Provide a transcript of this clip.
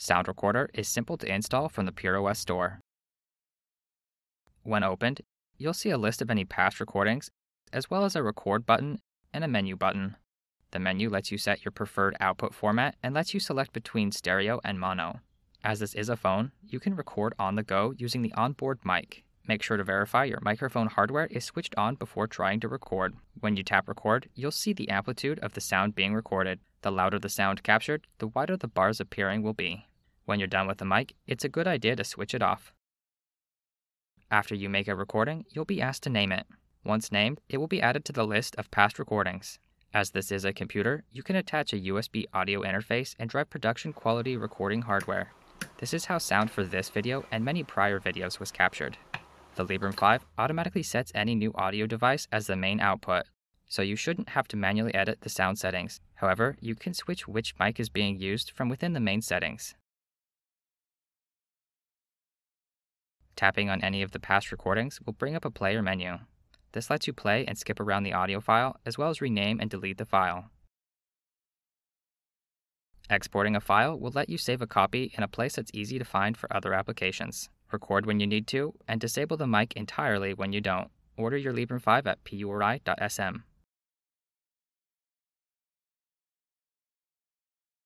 Sound Recorder is simple to install from the PureOS store. When opened, you'll see a list of any past recordings, as well as a record button and a menu button. The menu lets you set your preferred output format and lets you select between stereo and mono. As this is a phone, you can record on the go using the onboard mic. Make sure to verify your microphone hardware is switched on before trying to record. When you tap record, you'll see the amplitude of the sound being recorded. The louder the sound captured, the wider the bars appearing will be. When you're done with the mic, it's a good idea to switch it off. After you make a recording, you'll be asked to name it. Once named, it will be added to the list of past recordings. As this is a computer, you can attach a USB audio interface and drive production quality recording hardware. This is how sound for this video and many prior videos was captured. The Librem 5 automatically sets any new audio device as the main output, so you shouldn't have to manually edit the sound settings. However, you can switch which mic is being used from within the main settings. Tapping on any of the past recordings will bring up a player menu. This lets you play and skip around the audio file, as well as rename and delete the file. Exporting a file will let you save a copy in a place that's easy to find for other applications. Record when you need to, and disable the mic entirely when you don't. Order your Librem 5 at puri.sm.